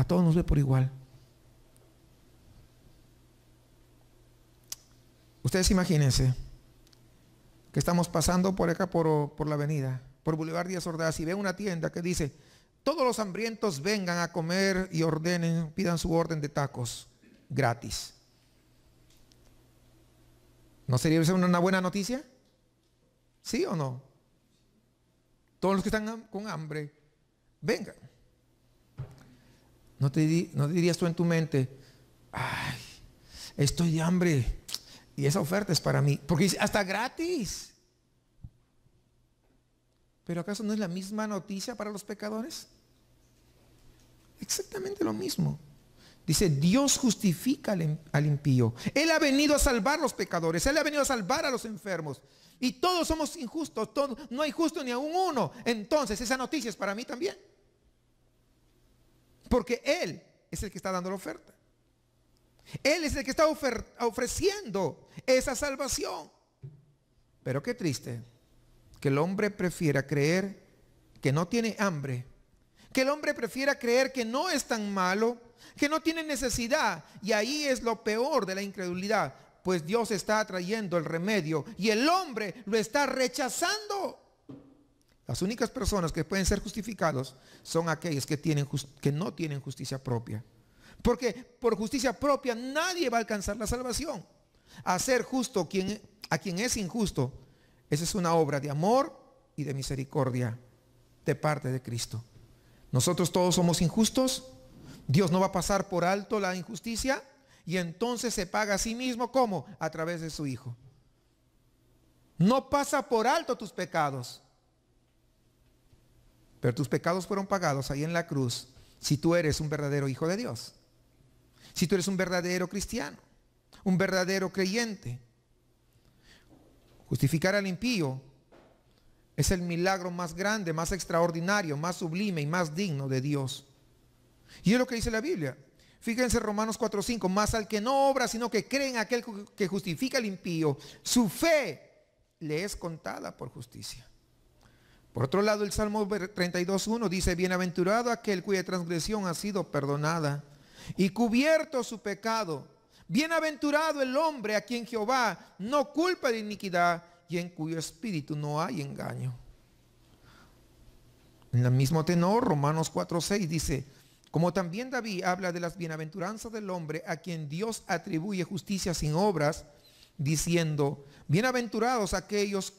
A todos nos ve por igual. Ustedes imagínense que estamos pasando por acá, por, la avenida, por Boulevard Díaz Ordaz, y ve una tienda que dice, todos los hambrientos vengan a comer y ordenen, pidan su orden de tacos gratis. ¿No sería una buena noticia? ¿Sí o no? Todos los que están con hambre, vengan. ¿No, te, dirías tú en tu mente, ay, estoy de hambre y esa oferta es para mí? Porque dice, hasta gratis. ¿Pero acaso no es la misma noticia para los pecadores? Exactamente lo mismo. Dice, Dios justifica al, impío. Él ha venido a salvar a los pecadores. Él ha venido a salvar a los enfermos. Y todos somos injustos. no hay justo ni aún uno. Entonces, esa noticia es para mí también. Porque Él es el que está dando la oferta. Él es el que está ofreciendo esa salvación. Pero qué triste que el hombre prefiera creer que no tiene hambre, que el hombre prefiera creer que no es tan malo, que no tiene necesidad. Y ahí es lo peor de la incredulidad, pues Dios está trayendo el remedio y el hombre lo está rechazando. Las únicas personas que pueden ser justificados son aquellos que, no tienen justicia propia. Porque por justicia propia nadie va a alcanzar la salvación. Hacer justo a quien es injusto, esa es una obra de amor y de misericordia de parte de Cristo. Nosotros todos somos injustos. Dios no va a pasar por alto la injusticia y entonces se paga a sí mismo como a través de su Hijo. No pasa por alto tus pecados pero tus pecados fueron pagados ahí en la cruz si tú eres un verdadero hijo de Dios, si tú eres un verdadero cristiano, un verdadero creyente. Justificar al impío es el milagro más grande, más extraordinario, más sublime y más digno de Dios. Y es lo que dice la Biblia. Fíjense Romanos 4:5, más al que no obra, sino que cree en aquel que justifica al impío, su fe le es contada por justicia. Por otro lado, el Salmo 32.1 dice, bienaventurado aquel cuya transgresión ha sido perdonada y cubierto su pecado. Bienaventurado el hombre a quien Jehová no culpa de iniquidad y en cuyo espíritu no hay engaño. En el mismo tenor, Romanos 4.6 dice, como también David habla de las bienaventuranzas del hombre a quien Dios atribuye justicia sin obras, diciendo, bienaventurados aquellos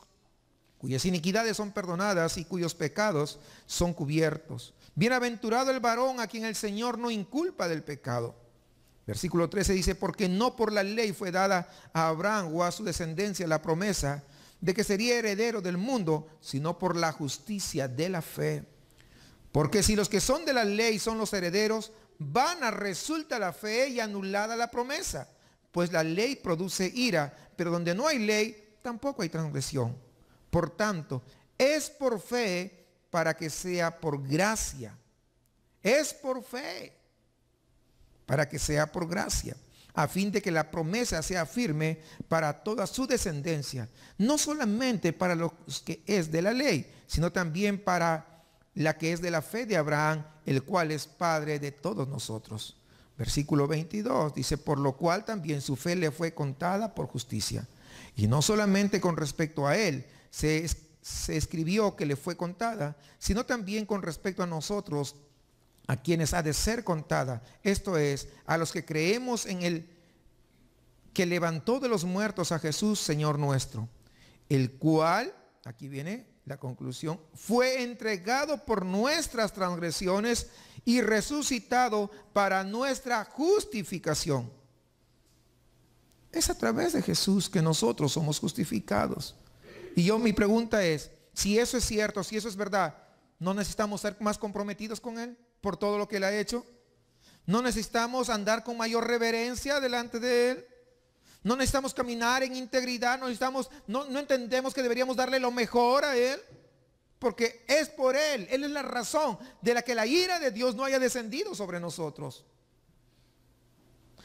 cuyas iniquidades son perdonadas y cuyos pecados son cubiertos. Bienaventurado el varón a quien el Señor no inculpa del pecado. Versículo 13 dice, porque no por la ley fue dada a Abraham o a su descendencia la promesa de que sería heredero del mundo, sino por la justicia de la fe. Porque si los que son de la ley son los herederos, van a resulta la fe y anulada la promesa, pues la ley produce ira, pero donde no hay ley, tampoco hay transgresión. Por tanto, es por fe para que sea por gracia. Es por fe para que sea por gracia, a fin de que la promesa sea firme para toda su descendencia, no solamente para los que es de la ley, sino también para la que es de la fe de Abraham, el cual es Padre de todos nosotros. Versículo 22 dice, por lo cual también su fe le fue contada por justicia. Y no solamente con respecto a él, se, escribió que le fue contada, sino también con respecto a nosotros, a quienes ha de ser contada, esto es, a los que creemos en el que levantó de los muertos a Jesús, Señor nuestro, el cual, aquí viene la conclusión, fue entregado por nuestras transgresiones y resucitado para nuestra justificación. Es a través de Jesús que nosotros somos justificados. Y yo mi pregunta es, si eso es cierto, si eso es verdad, ¿no necesitamos ser más comprometidos con Él por todo lo que Él ha hecho? ¿No necesitamos andar con mayor reverencia delante de Él? ¿No necesitamos caminar en integridad? ¿No, necesitamos, no, entendemos que deberíamos darle lo mejor a Él? Porque es por Él, Él es la razón de la que la ira de Dios no haya descendido sobre nosotros.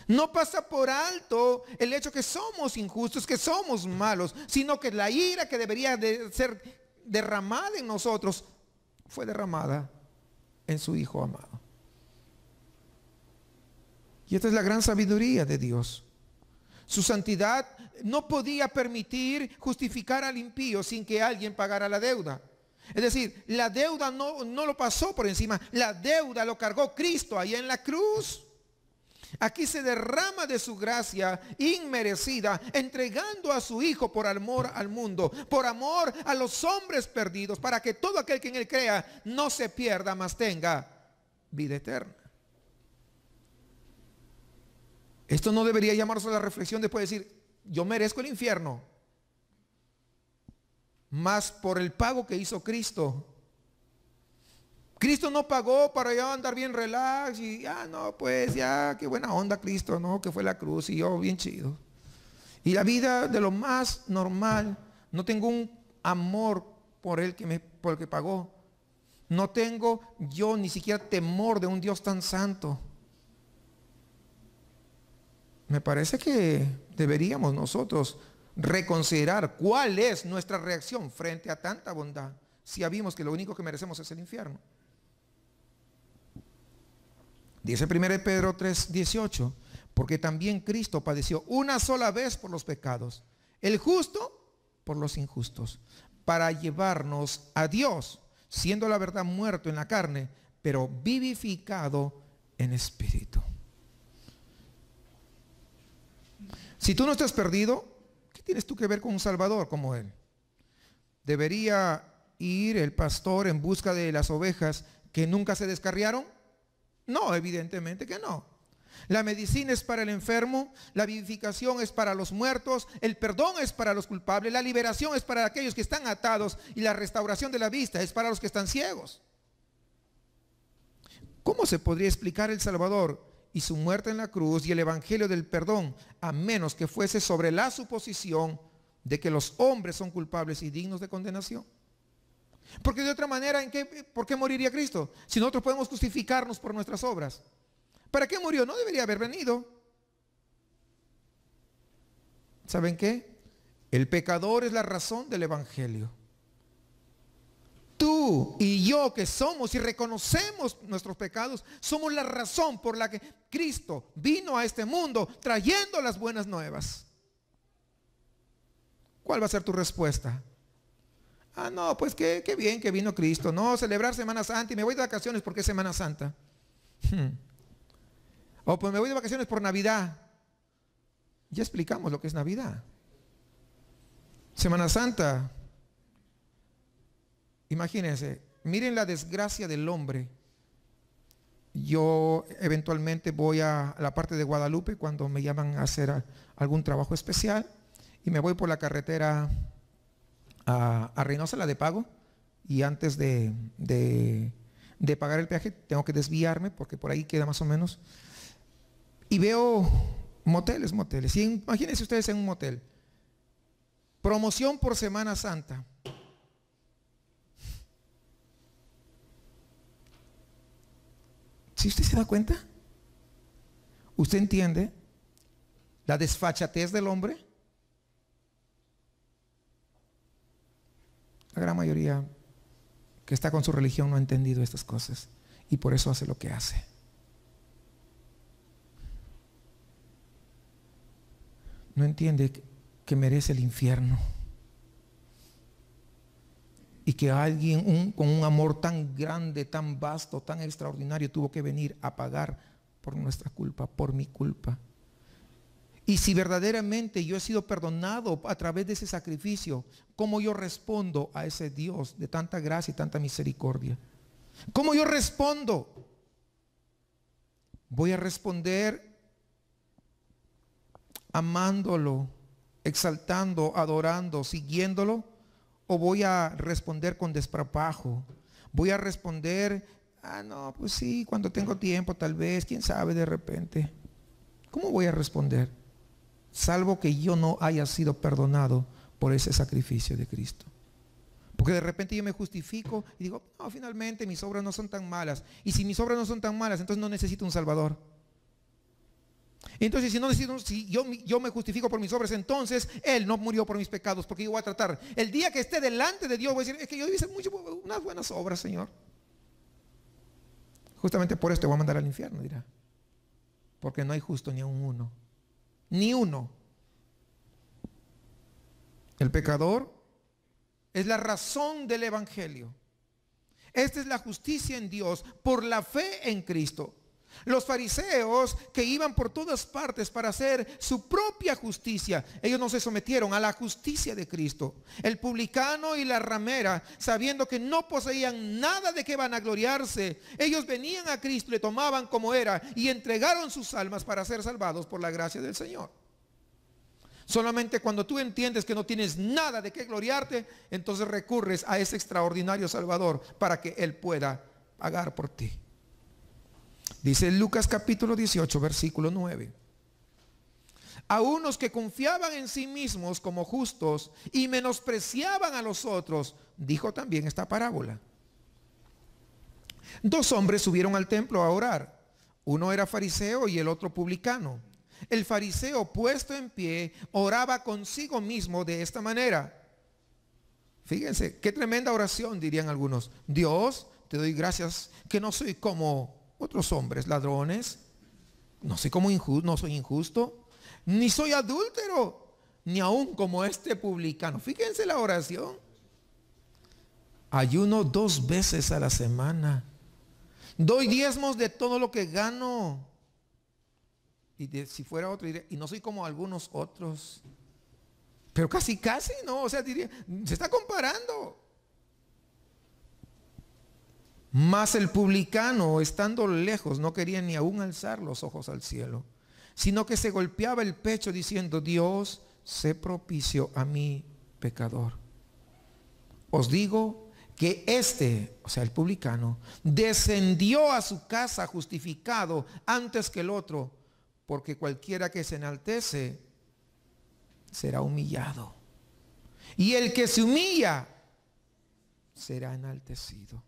No pasa por alto el hecho que somos injustos, que somos malos, sino que la ira que debería de ser derramada en nosotros fue derramada en su Hijo amado. Y esta es la gran sabiduría de Dios. Su santidad no podía permitir justificar al impío sin que alguien pagara la deuda. Es decir, la deuda no, no lo pasó por encima, la deuda lo cargó Cristo ahí en la cruz. Aquí se derrama de su gracia inmerecida, entregando a su Hijo por amor al mundo, por amor a los hombres perdidos, para que todo aquel que en Él crea no se pierda, mas tenga vida eterna. Esto no debería llamarse a la reflexión después de decir, yo merezco el infierno, mas por el pago que hizo Cristo, Cristo no pagó para yo andar bien relax y ah, no, pues ya, qué buena onda Cristo, ¿no? Que fue la cruz y yo bien chido. Y la vida de lo más normal, no tengo un amor por el que me por pagó. No tengo yo ni siquiera temor de un Dios tan santo. Me parece que deberíamos nosotros reconsiderar cuál es nuestra reacción frente a tanta bondad si vimos que lo único que merecemos es el infierno. Dice 1 Pedro 3, 18, porque también Cristo padeció una sola vez por los pecados, el justo por los injustos, para llevarnos a Dios, siendo la verdad muerto en la carne, pero vivificado en espíritu. Si tú no estás perdido, ¿qué tienes tú que ver con un Salvador como Él? ¿Debería ir el pastor en busca de las ovejas que nunca se descarriaron? No, evidentemente que no. La medicina es para el enfermo, la vivificación es para los muertos, el perdón es para los culpables, la liberación es para aquellos que están atados y la restauración de la vista es para los que están ciegos. ¿Cómo se podría explicar el Salvador y su muerte en la cruz y el Evangelio del perdón a menos que fuese sobre la suposición de que los hombres son culpables y dignos de condenación? Porque de otra manera, ¿en qué, ¿por qué moriría Cristo? Si nosotros podemos justificarnos por nuestras obras. ¿Para qué murió? No debería haber venido. ¿Saben qué? El pecador es la razón del Evangelio. Tú y yo que somos y reconocemos nuestros pecados, somos la razón por la que Cristo vino a este mundo trayendo las buenas nuevas. ¿Cuál va a ser tu respuesta? Ah, no, pues qué, bien que vino Cristo. No, celebrar Semana Santa y me voy de vacaciones porque es Semana Santa. Hmm. O pues me voy de vacaciones por Navidad. Ya explicamos lo que es Navidad. Semana Santa. Imagínense, miren la desgracia del hombre. Yo eventualmente voy a la parte de Guadalupe cuando me llaman a hacer algún trabajo especial y me voy por la carretera a, Reynosa, la de pago, y antes de, pagar el peaje tengo que desviarme porque por ahí queda más o menos. Y veo moteles, moteles. imagínense ustedes en un motel. Promoción por Semana Santa. Si usted se da cuenta, usted entiende la desfachatez del hombre La gran mayoría que está con su religión no ha entendido estas cosas y por eso hace lo que hace. No entiende que merece el infierno y que alguien con un amor tan grande, tan vasto, tan extraordinario, tuvo que venir a pagar por nuestra culpa, por mi culpa. Y si verdaderamente yo he sido perdonado a través de ese sacrificio, ¿cómo yo respondo a ese Dios de tanta gracia y tanta misericordia? ¿Cómo yo respondo? Voy a responder amándolo, exaltando, adorando, siguiéndolo, o voy a responder con desparpajo. Voy a responder, ah, no, pues sí, cuando tengo tiempo, tal vez, quién sabe de repente. ¿Cómo voy a responder? salvo que yo no haya sido perdonado por ese sacrificio de Cristo. Porque de repente yo me justifico y digo, no, finalmente mis obras no son tan malas. Y si mis obras no son tan malas, entonces no necesito un Salvador. Entonces, si no si yo, yo me justifico por mis obras, entonces Él no murió por mis pecados, porque yo voy a tratar. El día que esté delante de Dios, voy a decir, es que yo hice muchas unas buenas obras, Señor. Justamente por esto voy a mandar al infierno, dirá. Porque no hay justo ni a un uno. Ni uno. El pecador es la razón del Evangelio. Esta es la justicia en Dios por la fe en Cristo. Los fariseos que iban por todas partes para hacer su propia justicia, ellos no se sometieron a la justicia de Cristo. El publicano y la ramera, sabiendo que no poseían nada de que van a gloriarse ellos venían a Cristo, le tomaban como era y entregaron sus almas para ser salvados por la gracia del Señor. Solamente cuando tú entiendes que no tienes nada de qué gloriarte, entonces recurres a ese extraordinario Salvador para que Él pueda pagar por ti. Dice Lucas capítulo 18, versículo 9. A unos que confiaban en sí mismos como justos y menospreciaban a los otros, dijo también esta parábola. Dos hombres subieron al templo a orar. Uno era fariseo y el otro publicano. El fariseo puesto en pie oraba consigo mismo de esta manera. Fíjense, qué tremenda oración dirían algunos. Dios, te doy gracias que no soy como otros hombres ladrones. No sé cómo injusto, no soy injusto, ni soy adúltero, ni aún como este publicano. Fíjense la oración. Ayuno dos veces a la semana. Doy diezmos de todo lo que gano. Y si fuera otro, diría, y no soy como algunos otros. Pero casi, casi, ¿no? O sea, diría, se está comparando. Mas el publicano, estando lejos, no quería ni aún alzar los ojos al cielo, sino que se golpeaba el pecho diciendo, Dios, sé propicio a mi pecador. Os digo que este, o sea, el publicano, descendió a su casa justificado antes que el otro, porque cualquiera que se enaltece será humillado. Y el que se humilla será enaltecido.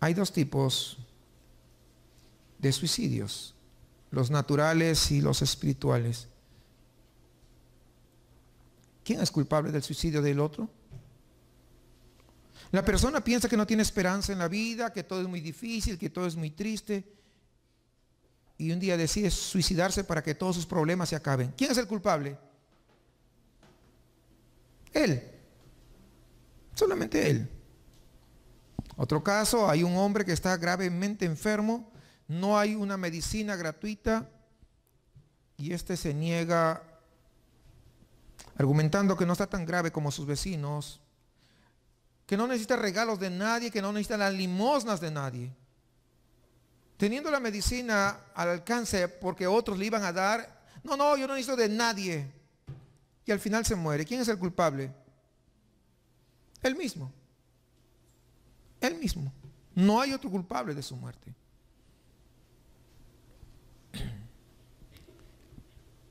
Hay dos tipos de suicidios, los naturales y los espirituales. ¿Quién es culpable del suicidio del otro? La persona piensa que no tiene esperanza en la vida, que todo es muy difícil, que todo es muy triste, y un día decide suicidarse para que todos sus problemas se acaben. ¿Quién es el culpable? Él. Solamente él. Otro caso, hay un hombre que está gravemente enfermo, no hay una medicina gratuita y este se niega argumentando que no está tan grave como sus vecinos, que no necesita regalos de nadie, que no necesita las limosnas de nadie. Teniendo la medicina al alcance porque otros le iban a dar, no, no, yo no necesito de nadie. Y al final se muere. ¿Quién es el culpable? el mismo. Él mismo. No hay otro culpable de su muerte.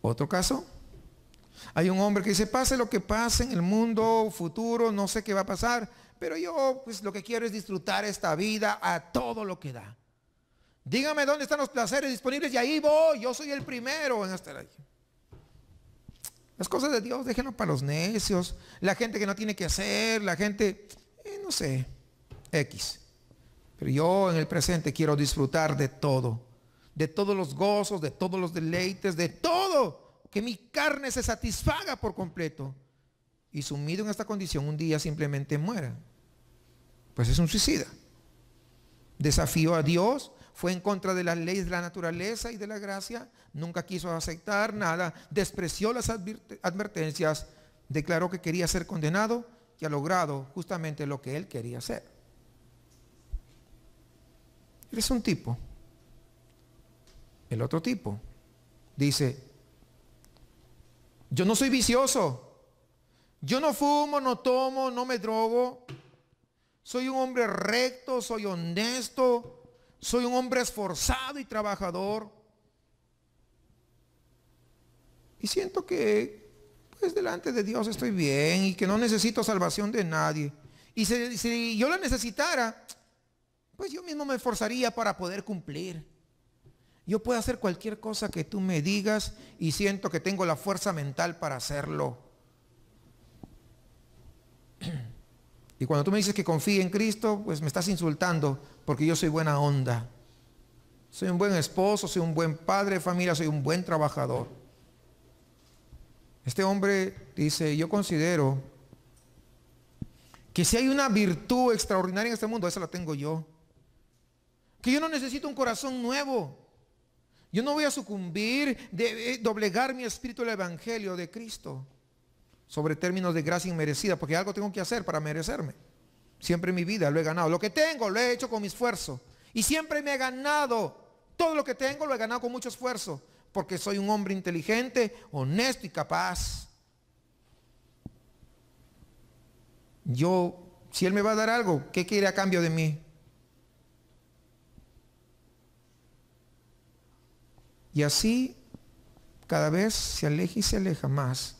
Otro caso. Hay un hombre que dice, pase lo que pase en el mundo futuro, no sé qué va a pasar, pero yo pues lo que quiero es disfrutar esta vida a todo lo que da. Dígame dónde están los placeres disponibles y ahí voy, yo soy el primero en estar ley. Las cosas de Dios déjenlo para los necios, la gente que no tiene que hacer, la gente, eh, no sé. X. Pero yo en el presente quiero disfrutar de todo, de todos los gozos, de todos los deleites, de todo, que mi carne se satisfaga por completo. Y sumido en esta condición, un día simplemente muera. Pues es un suicida. desafío a Dios, fue en contra de las leyes de la naturaleza y de la gracia, nunca quiso aceptar nada, despreció las advertencias, declaró que quería ser condenado y ha logrado justamente lo que él quería hacer Eres un tipo. El otro tipo dice, yo no soy vicioso. Yo no fumo, no tomo, no me drogo. Soy un hombre recto, soy honesto, soy un hombre esforzado y trabajador. Y siento que, pues delante de Dios estoy bien y que no necesito salvación de nadie. Y si, si yo la necesitara, pues yo mismo me esforzaría para poder cumplir. Yo puedo hacer cualquier cosa que tú me digas y siento que tengo la fuerza mental para hacerlo. Y cuando tú me dices que confíe en Cristo, pues me estás insultando porque yo soy buena onda. Soy un buen esposo, soy un buen padre de familia, soy un buen trabajador. Este hombre dice, yo considero que si hay una virtud extraordinaria en este mundo, esa la tengo yo. Que yo no necesito un corazón nuevo. Yo no voy a sucumbir, de, eh, doblegar mi espíritu al Evangelio de Cristo sobre términos de gracia inmerecida, porque algo tengo que hacer para merecerme. Siempre en mi vida lo he ganado. Lo que tengo lo he hecho con mi esfuerzo. Y siempre me he ganado. Todo lo que tengo lo he ganado con mucho esfuerzo, porque soy un hombre inteligente, honesto y capaz. Yo, si Él me va a dar algo, ¿qué quiere a cambio de mí? Y así cada vez se aleja y se aleja más.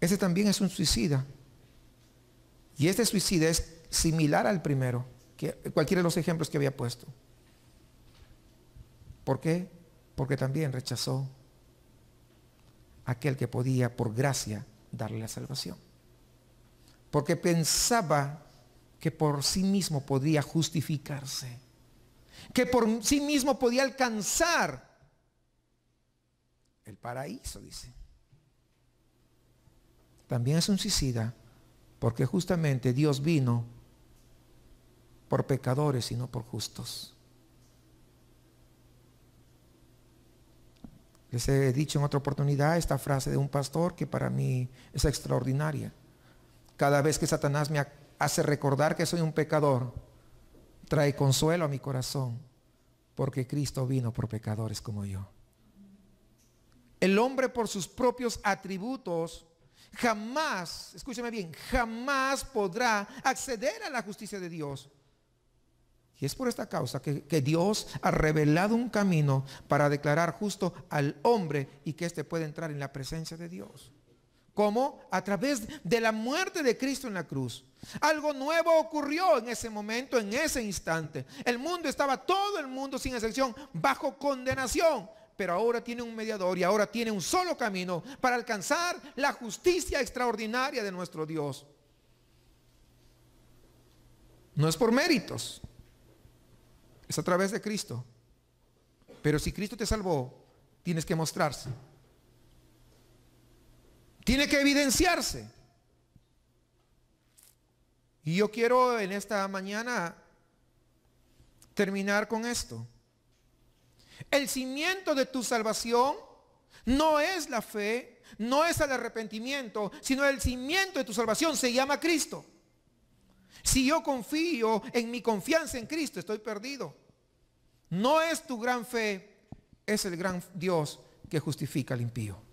Ese también es un suicida. Y este suicida es similar al primero, que cualquiera de los ejemplos que había puesto. ¿Por qué? Porque también rechazó aquel que podía por gracia darle la salvación. Porque pensaba que por sí mismo podía justificarse, que por sí mismo podía alcanzar el paraíso, dice. También es un suicida porque justamente Dios vino por pecadores y no por justos. Les he dicho en otra oportunidad esta frase de un pastor que para mí es extraordinaria. Cada vez que Satanás me hace recordar que soy un pecador, trae consuelo a mi corazón, porque Cristo vino por pecadores como yo. El hombre por sus propios atributos jamás, escúcheme bien, jamás podrá acceder a la justicia de Dios. Y es por esta causa que, Dios ha revelado un camino para declarar justo al hombre y que éste puede entrar en la presencia de Dios. ¿Cómo? A través de la muerte de Cristo en la cruz. Algo nuevo ocurrió en ese momento, en ese instante. El mundo estaba, todo el mundo sin excepción, bajo condenación pero ahora tiene un mediador y ahora tiene un solo camino para alcanzar la justicia extraordinaria de nuestro Dios. No es por méritos, es a través de Cristo. Pero si Cristo te salvó, tienes que mostrarse. Tiene que evidenciarse. Y yo quiero en esta mañana terminar con esto. El cimiento de tu salvación no es la fe, no es el arrepentimiento, sino el cimiento de tu salvación se llama Cristo. Si yo confío en mi confianza en Cristo, estoy perdido. No es tu gran fe, es el gran Dios que justifica al impío.